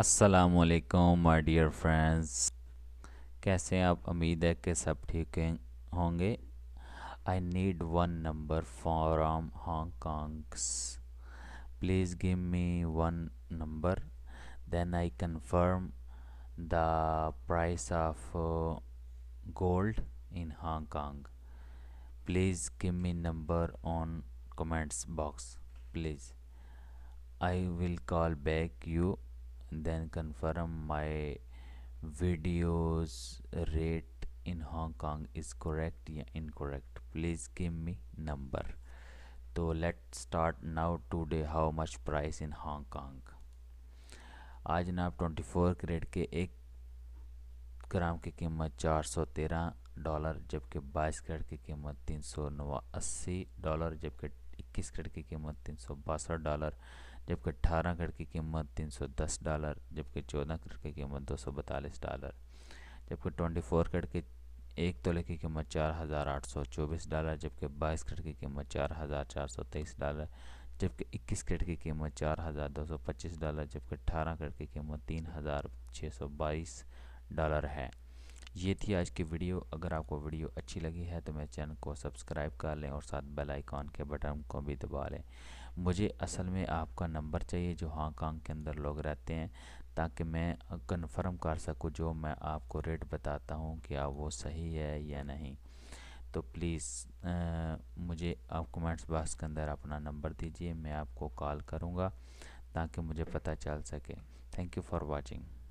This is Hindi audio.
असलकम माय डियर फ्रेंड्स कैसे हैं आप उम्मीद है कि सब ठीक होंगे I need one number from Hong Kongs please give me one number then I confirm the price of gold in Hong Kong please give me number on comments box please I will call back you then confirm my videos rate in Hong Kong is correct or incorrect please give me number so let's start now today how much price in Hong Kong आज ना आप 24 करेट के एक ग्राम की कीमत 413 डॉलर जबकि 22 करेट की कीमत तीन डॉलर जबकि 21 करेट की कीमत तीन डॉलर जबकि अट्ठारह कट की कीमत तीन सौ दस डॉलर जबकि चौदह कट की कीमत दो सौ बतालीस डॉलर जबकि ट्वेंटी फोर कट के एक तोले की कीमत चार हज़ार आठ सौ चौबीस डॉलर जबकि बाईस कट की कीमत चार हज़ार चार सौ तेईस डॉलर जबकि इक्कीस कट की कीमत चार हज़ार दो सौ पच्चीस डॉलर जबकि अट्ठारह कट की कीमत तीन हज़ार छः सौ बाईस डॉलर है ये थी आज की वीडियो अगर आपको वीडियो अच्छी लगी है तो मेरे चैनल को सब्सक्राइब कर लें और साथ बेल आइकॉन के बटन को भी दबा लें मुझे असल में आपका नंबर चाहिए जो हांगकांग के अंदर लोग रहते हैं ताकि मैं कन्फर्म कर सकूं जो मैं आपको रेट बताता हूं कि आप वो सही है या नहीं तो प्लीज़ मुझे आप कमेंट्स बॉक्स के अंदर अपना नंबर दीजिए मैं आपको कॉल करूँगा ताकि मुझे पता चल सके थैंक यू फॉर वॉचिंग